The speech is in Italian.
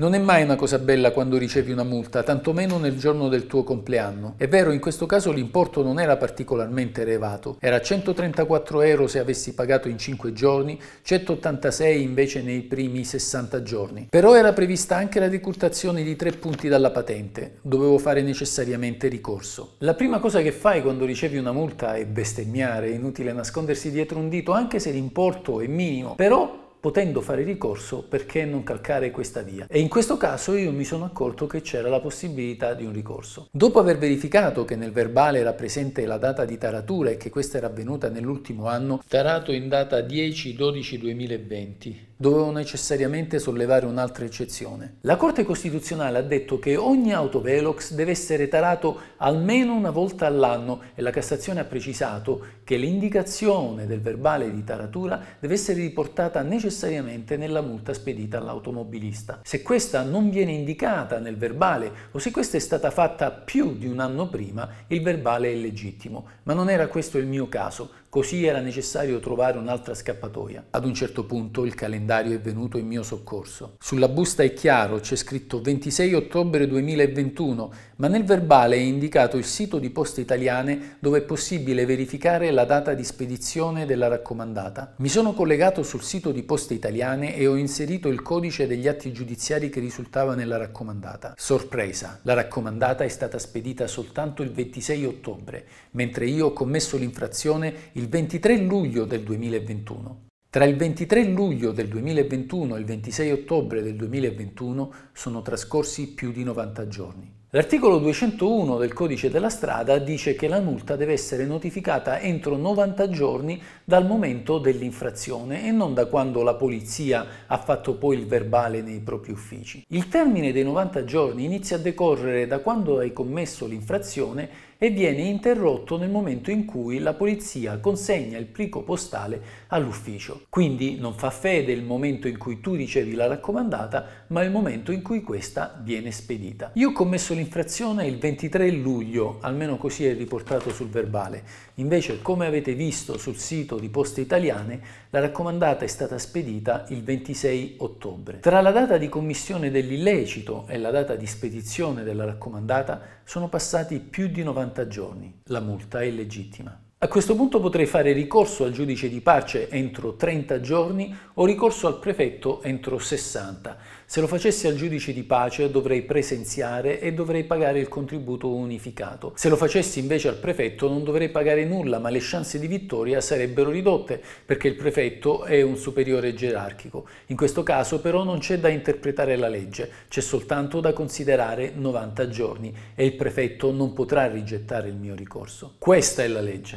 Non è mai una cosa bella quando ricevi una multa, tantomeno nel giorno del tuo compleanno. È vero, in questo caso l'importo non era particolarmente elevato, era 134 euro se avessi pagato in 5 giorni, 186 invece nei primi 60 giorni. Però era prevista anche la decurtazione di 3 punti dalla patente, dovevo fare necessariamente ricorso. La prima cosa che fai quando ricevi una multa è bestemmiare, è inutile nascondersi dietro un dito anche se l'importo è minimo, però potendo fare ricorso perché non calcare questa via. E in questo caso io mi sono accorto che c'era la possibilità di un ricorso. Dopo aver verificato che nel verbale era presente la data di taratura e che questa era avvenuta nell'ultimo anno, tarato in data 10-12-2020, dovevo necessariamente sollevare un'altra eccezione. La Corte Costituzionale ha detto che ogni autovelox deve essere tarato almeno una volta all'anno e la Cassazione ha precisato che l'indicazione del verbale di taratura deve essere riportata necessariamente nella multa spedita all'automobilista. Se questa non viene indicata nel verbale o se questa è stata fatta più di un anno prima, il verbale è legittimo. Ma non era questo il mio caso. Così era necessario trovare un'altra scappatoia. Ad un certo punto il calendario è venuto in mio soccorso. Sulla busta è chiaro, c'è scritto 26 ottobre 2021, ma nel verbale è indicato il sito di poste italiane dove è possibile verificare la data di spedizione della raccomandata. Mi sono collegato sul sito di poste italiane e ho inserito il codice degli atti giudiziari che risultava nella raccomandata. Sorpresa, la raccomandata è stata spedita soltanto il 26 ottobre, mentre io ho commesso l'infrazione il 23 luglio del 2021. Tra il 23 luglio del 2021 e il 26 ottobre del 2021 sono trascorsi più di 90 giorni. L'articolo 201 del codice della strada dice che la multa deve essere notificata entro 90 giorni dal momento dell'infrazione e non da quando la polizia ha fatto poi il verbale nei propri uffici. Il termine dei 90 giorni inizia a decorrere da quando hai commesso l'infrazione e viene interrotto nel momento in cui la polizia consegna il plico postale all'ufficio. Quindi non fa fede il momento in cui tu ricevi la raccomandata, ma il momento in cui questa viene spedita. Io ho commesso l'infrazione il 23 luglio, almeno così è riportato sul verbale. Invece, come avete visto sul sito di Poste Italiane, la raccomandata è stata spedita il 26 ottobre. Tra la data di commissione dell'illecito e la data di spedizione della raccomandata sono passati più di 90 giorni. La multa è legittima. A questo punto potrei fare ricorso al giudice di pace entro 30 giorni o ricorso al prefetto entro 60. Se lo facessi al giudice di pace dovrei presenziare e dovrei pagare il contributo unificato. Se lo facessi invece al prefetto non dovrei pagare nulla, ma le chance di vittoria sarebbero ridotte perché il prefetto è un superiore gerarchico. In questo caso però non c'è da interpretare la legge, c'è soltanto da considerare 90 giorni e il prefetto non potrà rigettare il mio ricorso. Questa è la legge.